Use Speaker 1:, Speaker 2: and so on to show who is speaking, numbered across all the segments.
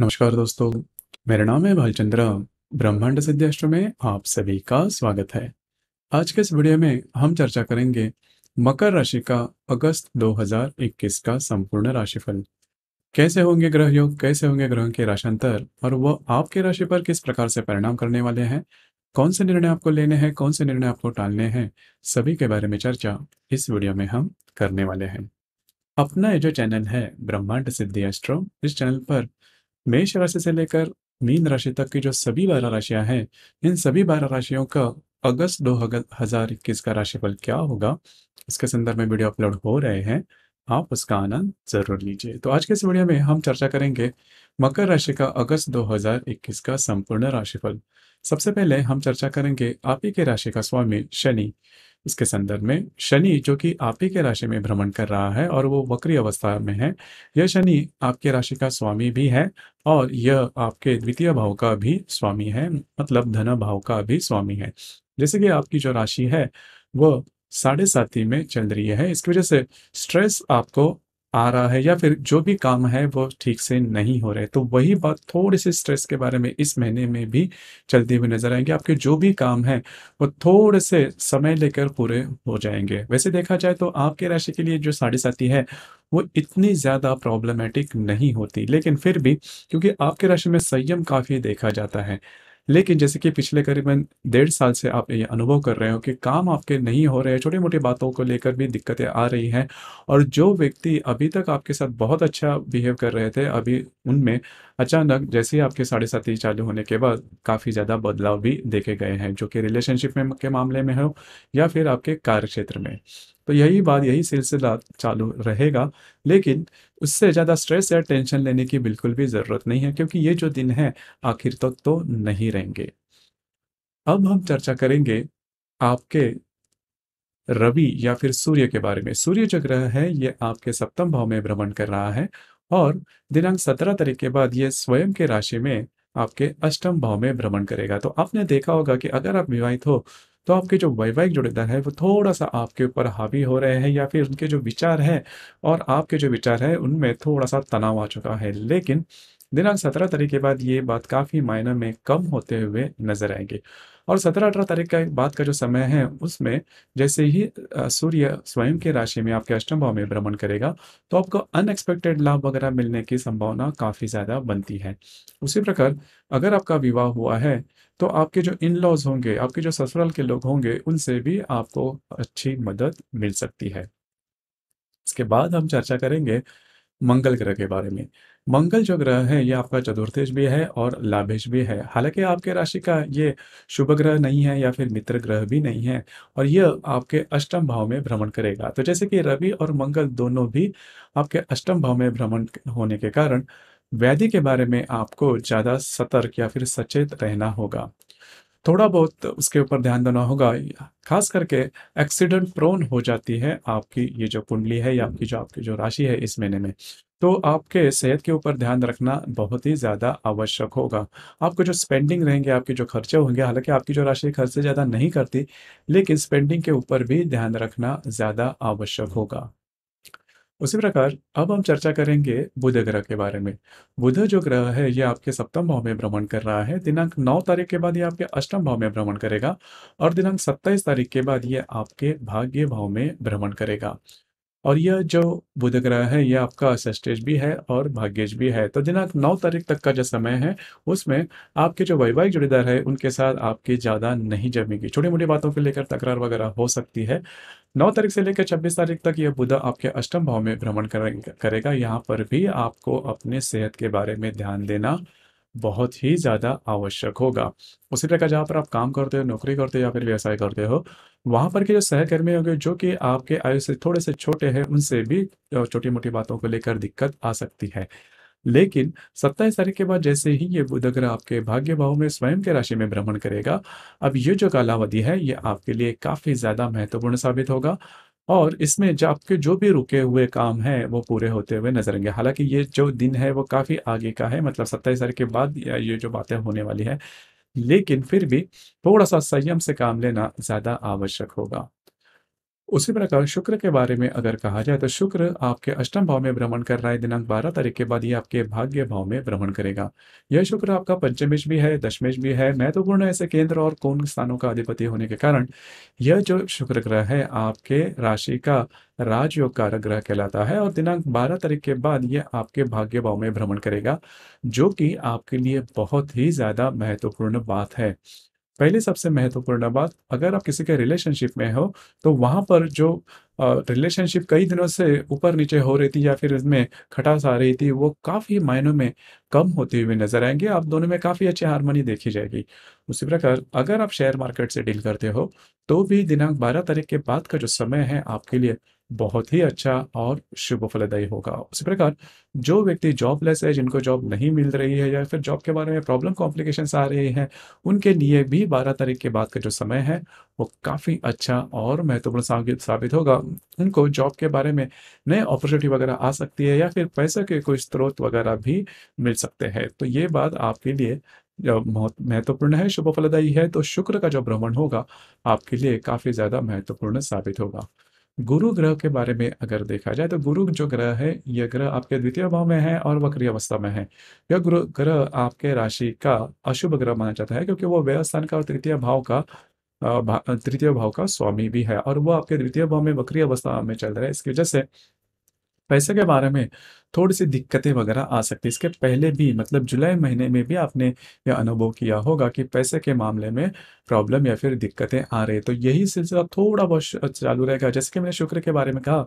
Speaker 1: नमस्कार दोस्तों मेरा नाम है भाई ब्रह्मांड सिद्धेष्ट में आप सभी का स्वागत है आज के इस वीडियो में हम चर्चा करेंगे मकर राशि का अगस्त 2021 का संपूर्ण राशिफल कैसे होंगे ग्रह योग कैसे होंगे ग्रह के राशांतर और वह आपके राशि पर किस प्रकार से परिणाम करने वाले हैं कौन से निर्णय आपको लेने हैं कौन से निर्णय आपको टालने हैं सभी के बारे में चर्चा इस वीडियो में हम करने वाले हैं अपना ये जो चैनल है ब्रह्मांड सिद्धि एस्ट्रो इस चैनल पर मेष राशि से लेकर मीन राशि तक की जो सभी बारह राशियां हैं इन सभी बारह राशियों का अगस्त दो हजार इक्कीस का राशिफल क्या होगा इसके संदर्भ में वीडियो अपलोड हो रहे हैं आप उसका आनंद जरूर लीजिए तो आज के इस वीडियो में हम चर्चा करेंगे मकर राशि का अगस्त 2021 का संपूर्ण राशिफल सबसे पहले हम चर्चा करेंगे आप ही के राशि का स्वामी शनि इसके संदर्भ में शनि जो कि आप ही के राशि में भ्रमण कर रहा है और वो वक्री अवस्था में है यह शनि आपके राशि का स्वामी भी है और यह आपके द्वितीय भाव का भी स्वामी है मतलब धन भाव का भी स्वामी है जैसे कि आपकी जो राशि है वह साढ़े साथी में चल रही है इसकी वजह से स्ट्रेस आपको आ रहा है या फिर जो भी काम है वो ठीक से नहीं हो रहे तो वही बात थोड़ी से स्ट्रेस के बारे में इस महीने में भी चलती हुई नजर आएंगे आपके जो भी काम है वो थोड़े से समय लेकर पूरे हो जाएंगे वैसे देखा जाए तो आपके राशि के लिए जो साढ़े साथी है वो इतनी ज़्यादा प्रॉब्लमेटिक नहीं होती लेकिन फिर भी क्योंकि आपके राशि में संयम काफ़ी देखा जाता है लेकिन जैसे कि पिछले करीबन डेढ़ साल से आप ये अनुभव कर रहे हो कि काम आपके नहीं हो रहे छोटी मोटी बातों को लेकर भी दिक्कतें आ रही हैं और जो व्यक्ति अभी तक आपके साथ बहुत अच्छा बिहेव कर रहे थे अभी उनमें अचानक जैसे ही आपके साढ़े साथी चालू होने के बाद काफ़ी ज़्यादा बदलाव भी देखे गए हैं जो कि रिलेशनशिप में के मामले में हो या फिर आपके कार्य क्षेत्र में तो यही बात यही सिलसिला चालू रहेगा लेकिन उससे ज़्यादा स्ट्रेस या टेंशन लेने की बिल्कुल भी ज़रूरत नहीं है क्योंकि ये जो दिन है आखिर तक तो, तो नहीं रहेंगे अब हम चर्चा करेंगे आपके रवि या फिर सूर्य के बारे में सूर्य जो ग्रह है ये आपके सप्तम भाव में भ्रमण कर रहा है और दिनांक सत्रह तारीख के बाद ये स्वयं के राशि में आपके अष्टम भाव में भ्रमण करेगा तो आपने देखा होगा कि अगर आप विवाहित हो तो आपके जो वैवाहिक जुड़ेदार है वो थोड़ा सा आपके ऊपर हावी हो रहे हैं या फिर उनके जो विचार हैं और आपके जो विचार हैं उनमें थोड़ा सा तनाव आ चुका है लेकिन दिनांक सत्रह तारीख के बाद ये बात काफ़ी मायने में कम होते हुए नजर आएंगे और सत्रह अठारह तारीख का बात का जो समय है उसमें जैसे ही सूर्य स्वयं के राशि में आपके अष्टम भाव में भ्रमण करेगा तो आपको अनएक्सपेक्टेड लाभ वगैरह मिलने की संभावना काफ़ी ज़्यादा बनती है उसी प्रकार अगर आपका विवाह हुआ है तो आपके जो इन लॉज होंगे आपके जो ससुराल के लोग होंगे उनसे भी आपको अच्छी मदद मिल सकती है इसके बाद हम चर्चा करेंगे मंगल ग्रह के बारे में मंगल जो ग्रह है ये आपका चतुर्थेश भी है और लाभेश भी है हालांकि आपके राशि का ये शुभ ग्रह नहीं है या फिर मित्र ग्रह भी नहीं है और यह आपके अष्टम भाव में भ्रमण करेगा तो जैसे कि रवि और मंगल दोनों भी आपके अष्टम भाव में भ्रमण होने के कारण वैधि के बारे में आपको ज़्यादा सतर्क या फिर सचेत रहना होगा थोड़ा बहुत उसके ऊपर ध्यान देना होगा खास करके एक्सीडेंट प्रोन हो जाती है आपकी ये जो कुंडली है या आपकी जो आपकी जो राशि है इस महीने में तो आपके सेहत के ऊपर ध्यान रखना बहुत ही ज़्यादा आवश्यक होगा आपके जो स्पेंडिंग रहेंगे आपके जो खर्चे होंगे हालांकि आपकी जो राशि खर्चे ज़्यादा नहीं करती लेकिन स्पेंडिंग के ऊपर भी ध्यान रखना ज़्यादा आवश्यक होगा उसी प्रकार अब हम चर्चा करेंगे बुध ग्रह के बारे में बुध जो ग्रह है ये आपके सप्तम भाव में भ्रमण कर रहा है दिनांक नौ तारीख के बाद ये आपके अष्टम भाव में भ्रमण करेगा और दिनांक 27 तारीख के बाद ये आपके भाग्य भाव में भ्रमण करेगा और यह जो बुध ग्रह है यह आपका असेस्टेज भी है और भाग्यज भी है तो दिनांक नौ तारीख तक का जो समय है उसमें आपके जो वैवाहिक जुड़ीदार है उनके साथ आपकी ज़्यादा नहीं जमेगी छोटी मोटी बातों को लेकर तकरार वगैरह हो सकती है नौ तारीख से लेकर छब्बीस तारीख तक यह बुध आपके अष्टम भाव में भ्रमण करेगा यहाँ पर भी आपको अपने सेहत के बारे में ध्यान देना बहुत ही ज़्यादा आवश्यक होगा उसी प्रकार जहाँ पर आप काम करते हो नौकरी करते हो या फिर व्यवसाय करते हो वहां पर के जो सहकर्मी होंगे जो कि आपके आयु से थोड़े से छोटे हैं उनसे भी छोटी मोटी बातों को लेकर दिक्कत आ सकती है लेकिन सत्ताईस तारीख के बाद जैसे ही ये बुध ग्रह आपके भाग्य भाव में स्वयं के राशि में भ्रमण करेगा अब ये जो कालावधि है ये आपके लिए काफ़ी ज़्यादा महत्वपूर्ण साबित होगा और इसमें जो आपके जो भी रुके हुए काम है वो पूरे होते हुए नजर आएंगे हालांकि ये जो दिन है वो काफ़ी आगे का है मतलब सत्ताईस तारीख के बाद ये जो बातें होने वाली है लेकिन फिर भी थोड़ा सा संयम से काम लेना ज़्यादा आवश्यक होगा उसी प्रकार शुक्र के बारे में अगर कहा जाए तो शुक्र आपके अष्टम भाव में भ्रमण कर रहा है दिनांक बारह तारीख के बाद ये आपके भाग्य भाव में भ्रमण करेगा यह शुक्र आपका पंचमेश भी है दशमेश भी है महत्वपूर्ण तो ऐसे केंद्र और कौन स्थानों का अधिपति होने के कारण यह जो शुक्र ग्रह है आपके राशि का राजयोग कारक ग्रह कहलाता है और दिनांक बारह तारीख के बाद यह आपके भाग्य भाव में भ्रमण करेगा जो कि आपके लिए बहुत ही ज़्यादा महत्वपूर्ण बात है पहली सबसे महत्वपूर्ण बात अगर आप किसी के रिलेशनशिप में हो तो वहाँ पर जो रिलेशनशिप कई दिनों से ऊपर नीचे हो रही थी या फिर इसमें खटास आ रही थी वो काफ़ी मायनों में कम होती हुई नजर आएंगे आप दोनों में काफ़ी अच्छी हारमोनी देखी जाएगी उसी प्रकार अगर आप शेयर मार्केट से डील करते हो तो भी दिनांक बारह तारीख के बाद का जो समय है आपके लिए बहुत ही अच्छा और शुभ फलदायी होगा उसी प्रकार जो व्यक्ति जॉबलेस है जिनको जॉब नहीं मिल रही है या फिर जॉब के बारे में प्रॉब्लम कॉम्प्लिकेशंस आ रही हैं उनके लिए भी बारह तारीख के बाद का जो समय है वो काफ़ी अच्छा और महत्वपूर्ण साबित होगा उनको जॉब के बारे में नए अपॉर्चुनिटी वगैरह आ सकती है या फिर पैसे के कोई स्रोत वगैरह भी मिल सकते हैं तो ये बात आपके लिए बहुत महत्वपूर्ण है शुभ फलदायी है तो शुक्र का जो भ्रमण होगा आपके लिए काफ़ी ज़्यादा महत्वपूर्ण साबित होगा गुरु ग्रह के बारे में अगर देखा जाए तो गुरु जो ग्रह है यह ग्रह आपके द्वितीय भाव में है और वक्री अवस्था में है यह गुरु ग्रह आपके राशि का अशुभ ग्रह माना जाता है क्योंकि वह व्यय स्थान का और तृतीय भाव का तृतीय भाव का स्वामी भी है और वो आपके द्वितीय भाव में वक्री अवस्था में चल रहा है इसकी वजह से पैसे के बारे में थोड़ी सी दिक्कतें वगैरह आ सकती है इसके पहले भी मतलब जुलाई महीने में भी आपने यह अनुभव किया होगा कि पैसे के मामले में प्रॉब्लम या फिर दिक्कतें आ रही है तो यही सिलसिला थोड़ा बहुत चालू रहेगा जैसे कि मैंने शुक्र के बारे में कहा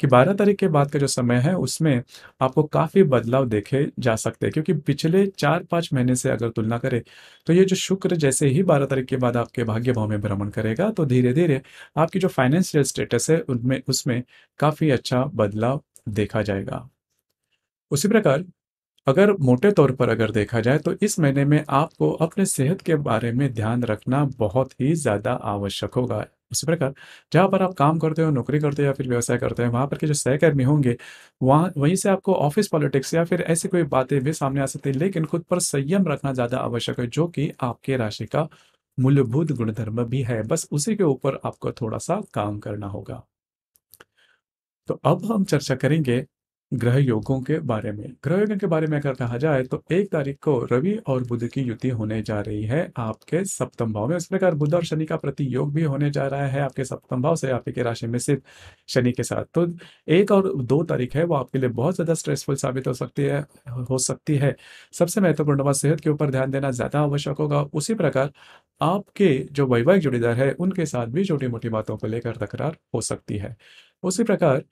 Speaker 1: कि 12 तारीख के बाद का जो समय है उसमें आपको काफ़ी बदलाव देखे जा सकते हैं क्योंकि पिछले चार पाँच महीने से अगर तुलना करें तो ये जो शुक्र जैसे ही 12 तारीख के बाद आपके भाग्य भाव में भ्रमण करेगा तो धीरे धीरे आपकी जो फाइनेंशियल स्टेटस है उनमें उसमें काफ़ी अच्छा बदलाव देखा जाएगा उसी प्रकार अगर मोटे तौर पर अगर देखा जाए तो इस महीने में आपको अपने सेहत के बारे में ध्यान रखना बहुत ही ज़्यादा आवश्यक होगा उसी प्रकार जहाँ पर आप काम करते हो नौकरी करते हो या फिर व्यवसाय करते हो वहाँ पर के जो सहकर्मी होंगे वहाँ वहीं से आपको ऑफिस पॉलिटिक्स या फिर ऐसी कोई बातें भी सामने आ सकती है लेकिन खुद पर संयम रखना ज़्यादा आवश्यक है जो कि आपके राशि का मूलभूत गुणधर्म भी है बस उसी के ऊपर आपको थोड़ा सा काम करना होगा तो अब हम चर्चा करेंगे ग्रह योगों के बारे में ग्रह योगों के बारे में अगर कहा जाए तो एक तारीख को रवि और बुध की युति होने जा रही है आपके सप्तम भाव में इस प्रकार बुध और शनि का प्रति योग भी होने जा रहा है आपके सप्तम भाव से आपके राशि में सिर्फ शनि के साथ तो एक और दो तारीख है वो आपके लिए बहुत ज़्यादा स्ट्रेसफुल साबित हो सकती है हो सकती है सबसे महत्वपूर्ण बात सेहत के ऊपर ध्यान देना ज़्यादा आवश्यक होगा उसी प्रकार आपके जो वैवाहिक जोड़ीदार है उनके साथ भी छोटी मोटी बातों को लेकर तकरार हो सकती है उसी प्रकार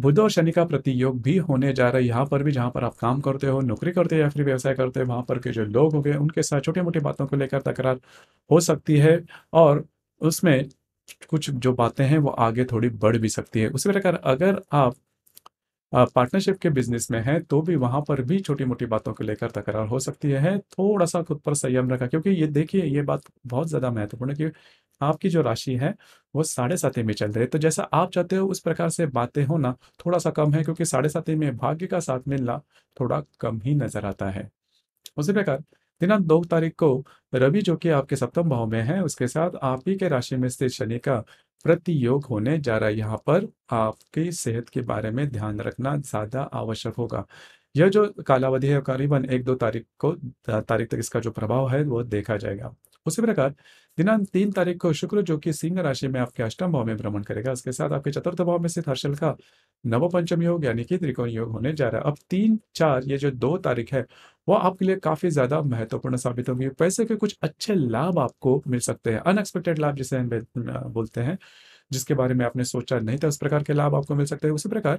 Speaker 1: बुध और शनि का प्रतियोग भी होने जा रहा है यहाँ पर भी जहाँ पर आप काम करते हो नौकरी करते हो या फिर व्यवसाय करते हो वहाँ पर के जो लोग हो गए उनके साथ छोटी मोटी बातों को लेकर तकरार हो सकती है और उसमें कुछ जो बातें हैं वो आगे थोड़ी बढ़ भी सकती है उसी प्रकार अगर आप पार्टनरशिप के बिजनेस में है तो भी वहां पर भी छोटी मोटी बातों को लेकर तकरार हो सकती है थोड़ा सा खुद पर संयम रखा क्योंकि ये देखिए ये बात बहुत ज़्यादा महत्वपूर्ण है कि आपकी जो राशि है वो साढ़े साथी में चल रही है तो जैसा आप चाहते हो उस प्रकार से बातें होना थोड़ा सा कम है क्योंकि साढ़े साथी में भाग्य का साथ मिलना थोड़ा कम ही नजर आता है उसी प्रकार दिनांक दो तारीख को रवि जो कि आपके सप्तम भाव में है उसके साथ आप ही के राशि में स्थित शनि का प्रतियोग होने जा रहा है यहाँ पर आपकी सेहत के बारे में ध्यान रखना ज़्यादा आवश्यक होगा यह जो कालावधि है करीबन एक दो तारीख को तारीख तक इसका जो प्रभाव है वो देखा जाएगा उसी प्रकार दिनांक तीन तारीख को शुक्र जो कि सिंह राशि में आपके अष्टम भाव में भ्रमण करेगा उसके साथ आपके चतुर्थ भाव में स्थित हर्षल का नवपंचम योग यानी कि त्रिकोण योग होने जा रहा है अब तीन चार ये जो दो तारीख है वो आपके लिए काफी ज्यादा महत्वपूर्ण साबित होंगे पैसे के कुछ अच्छे लाभ आपको मिल सकते हैं अनएक्सपेक्टेड लाभ जिसे हम बोलते हैं जिसके बारे में आपने सोचा नहीं था उस प्रकार के लाभ आपको मिल सकते हैं उसी प्रकार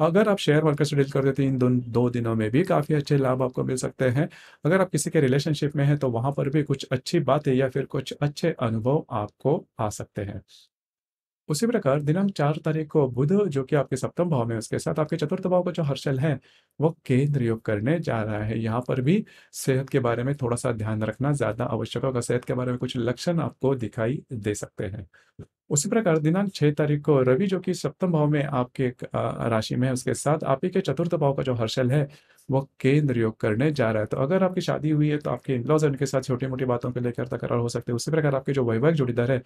Speaker 1: अगर आप शेयर मार्केट से डील कर देते हैं इन दो, दो दिनों में भी काफ़ी अच्छे लाभ आपको मिल सकते हैं अगर आप किसी के रिलेशनशिप में हैं तो वहाँ पर भी कुछ अच्छी बातें या फिर कुछ अच्छे अनुभव आपको आ सकते हैं उसी प्रकार दिनांक चार तारीख को बुध जो कि आपके सप्तम भाव में उसके साथ आपके चतुर्थ भाव का जो हर्षल है वो केंद्र योग करने जा रहा है यहाँ पर भी सेहत के बारे में थोड़ा सा ध्यान रखना ज्यादा आवश्यक होगा सेहत के बारे में कुछ लक्षण आपको दिखाई दे सकते हैं उसी प्रकार दिनांक छह तारीख को रवि जो कि सप्तम भाव में आपके राशि में है उसके साथ आप ही के चतुर्थ भाव का जो हर्षल है वो केंद्र योग करने जा रहा है तो अगर आपकी शादी हुई है तो आपके इन लॉज उनके साथ छोटी मोटी बातों को लेकर तकरार हो सकते हैं उसी प्रकार आपके जो वैवाहिक जोड़ीदार है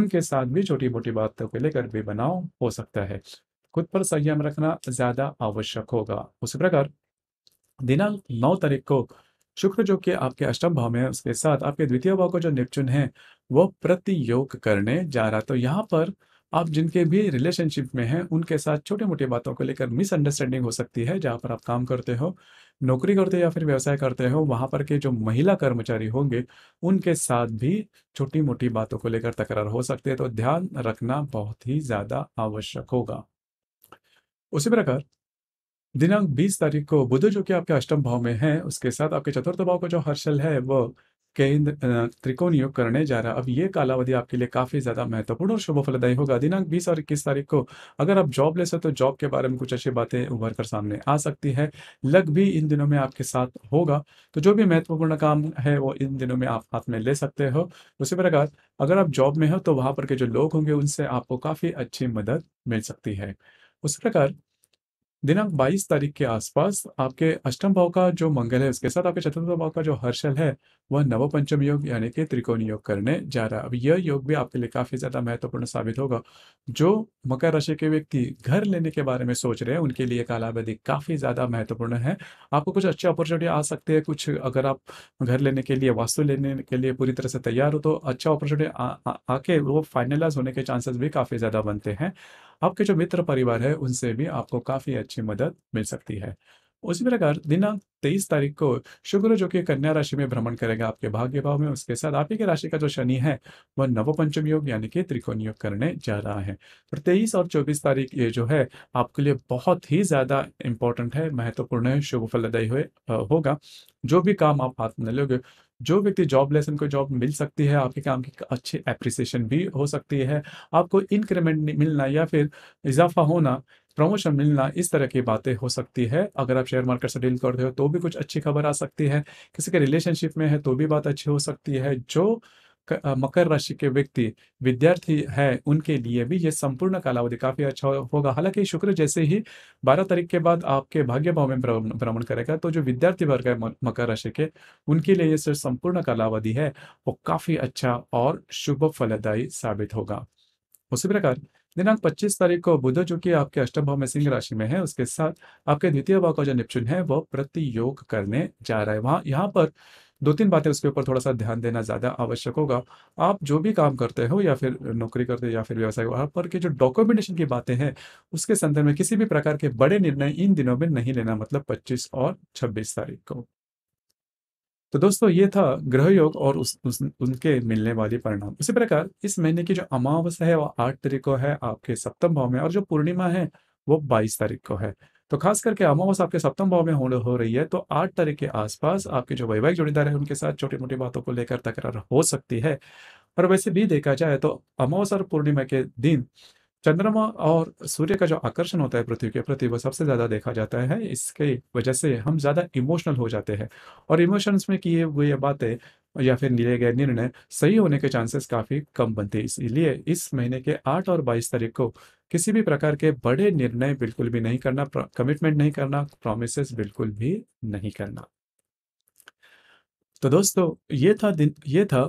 Speaker 1: उनके साथ भी छोटी मोटी बातों को लेकर भी बनाव हो सकता है खुद पर संयम रखना ज्यादा आवश्यक होगा उसी प्रकार दिनांक नौ तारीख को शुक्र जो कि आपके अष्टम भाव में है उसके साथ आपके द्वितीय भाव को जो नेपच्यून है वो प्रतियोग करने जा रहा तो यहाँ पर आप जिनके भी रिलेशनशिप में हैं उनके साथ छोटे मोटे बातों को लेकर मिसअंडरस्टैंडिंग हो सकती है जहाँ पर आप काम करते हो नौकरी करते हो या फिर व्यवसाय करते हो वहाँ पर के जो महिला कर्मचारी होंगे उनके साथ भी छोटी मोटी बातों को लेकर तकरार हो सकती है तो ध्यान रखना बहुत ही ज़्यादा आवश्यक होगा उसी प्रकार दिनांक 20 तारीख को बुध जो कि आपके अष्टम भाव में है उसके साथ आपके चतुर्थ भाव का जो हर्षल है वो केंद्र त्रिकोण योग करने जा रहा है अब ये कालावधि आपके लिए काफी ज्यादा महत्वपूर्ण और शुभ फलदायी होगा दिनांक 20 और 21 तारीख को अगर आप जॉब ले सकते तो जॉब के बारे में कुछ अच्छी बातें उभर कर सामने आ सकती है लग भी इन दिनों में आपके साथ होगा तो जो भी महत्वपूर्ण काम है वो इन दिनों में आप हाथ में ले सकते हो उसी प्रकार अगर आप जॉब में हो तो वहां पर के जो लोग होंगे उनसे आपको काफी अच्छी मदद मिल सकती है उसी प्रकार दिनांक 22 तारीख के आसपास आपके अष्टम भाव का जो मंगल है उसके साथ आपके चतुर्थ भाव का जो हर्षल है वह नवपंचम योग यानी कि त्रिकोण योग करने जा रहा है अब यह योग भी आपके लिए काफी ज्यादा महत्वपूर्ण साबित होगा जो मकर राशि के व्यक्ति घर लेने के बारे में सोच रहे हैं उनके लिए कालावधि काफी ज्यादा महत्वपूर्ण है आपको कुछ अच्छी अपॉर्चुनिटी आ सकती है कुछ अगर आप घर लेने के लिए वास्तु लेने के लिए पूरी तरह से तैयार हो तो अच्छा अपॉर्चुनिटी आके वो फाइनलाइज होने के चांसेस भी काफी ज्यादा बनते हैं आपके जो मित्र परिवार है उनसे भी आपको काफ़ी अच्छी मदद मिल सकती है उसी प्रकार दिनांक तेईस तारीख को शुक्र जो कि कन्या राशि में भ्रमण करेगा आपके भाग्य भाव में उसके साथ आपकी राशि का जो शनि है वह नवपंचम योग यानी कि त्रिकोण योग करने जा रहा है और तेईस और चौबीस तारीख ये जो है आपके लिए बहुत ही ज़्यादा इंपॉर्टेंट है महत्वपूर्ण है शुभ फलदायी होगा जो भी काम आप हाथ में लोगे जो व्यक्ति लेसन को जॉब मिल सकती है आपके काम की अच्छी अप्रिसिएशन भी हो सकती है आपको इंक्रीमेंट मिलना या फिर इजाफा होना प्रमोशन मिलना इस तरह की बातें हो सकती है अगर आप शेयर मार्केट से डील करते हो तो भी कुछ अच्छी खबर आ सकती है किसी के रिलेशनशिप में है तो भी बात अच्छी हो सकती है जो मकर राशि के व्यक्ति विद्यार्थी हैं उनके लिए भी ये संपूर्ण कालावधि काफी अच्छा होगा हालांकि शुक्र जैसे ही 12 तारीख के बाद आपके भाग्य भाव में भ्रमण करेगा तो जो विद्यार्थी वर्ग है मकर राशि के उनके लिए ये सिर्फ संपूर्ण कालावधि है वो काफी अच्छा और शुभ फलदायी साबित होगा उसी प्रकार दिनांक 25 तारीख को बुध जो कि आपके अष्टम भाव में सिंह राशि में है उसके साथ आपके द्वितीय भाव का जो निपचुन है वह प्रतियोग करने जा रहा है वहां यहाँ पर दो तीन बातें उसके ऊपर थोड़ा सा ध्यान देना ज़्यादा आवश्यक होगा आप जो भी काम करते हो या फिर नौकरी करते हो या फिर व्यवसाय वहाँ पर के जो डॉक्यूमेंटेशन की बातें हैं उसके संदर्भ में किसी भी प्रकार के बड़े निर्णय इन दिनों में नहीं लेना मतलब पच्चीस और छब्बीस तारीख को तो दोस्तों ये था ग्रह योग और उस, उस उनके मिलने वाले परिणाम उसी प्रकार इस महीने की जो अमावस्या है वो आठ तारीख को है आपके सप्तम भाव में और जो पूर्णिमा है वो बाईस तारीख को है तो खास करके अमावस आपके सप्तम भाव में हो, हो रही है तो आठ तारीख के आसपास आपके जो वैवाहिक जोड़ीदार है उनके साथ छोटी मोटी बातों को लेकर तकरार हो सकती है और वैसे भी देखा जाए तो अमावस और पूर्णिमा के दिन चंद्रमा और सूर्य का जो आकर्षण होता है पृथ्वी के प्रति वो सबसे ज़्यादा देखा जाता है इसके वजह से हम ज़्यादा इमोशनल हो जाते हैं और इमोशंस में किए हुए बातें या फिर लिए गए निर्णय सही होने के चांसेस काफ़ी कम बनते हैं इसीलिए इस महीने के आठ और बाईस तारीख को किसी भी प्रकार के बड़े निर्णय बिल्कुल भी नहीं करना कमिटमेंट नहीं करना प्रोमिस बिल्कुल भी नहीं करना तो दोस्तों ये था दिन ये था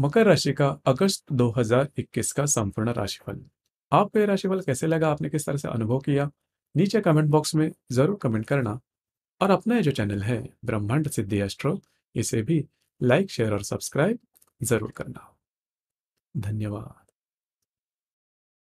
Speaker 1: मकर राशि का अगस्त 2021 का संपूर्ण राशिफल आपको ये राशिफल कैसे लगा आपने किस तरह से अनुभव किया नीचे कमेंट बॉक्स में ज़रूर कमेंट करना और अपना जो चैनल है ब्रह्मांड सिद्धि एस्ट्रो इसे भी लाइक शेयर और सब्सक्राइब ज़रूर करना धन्यवाद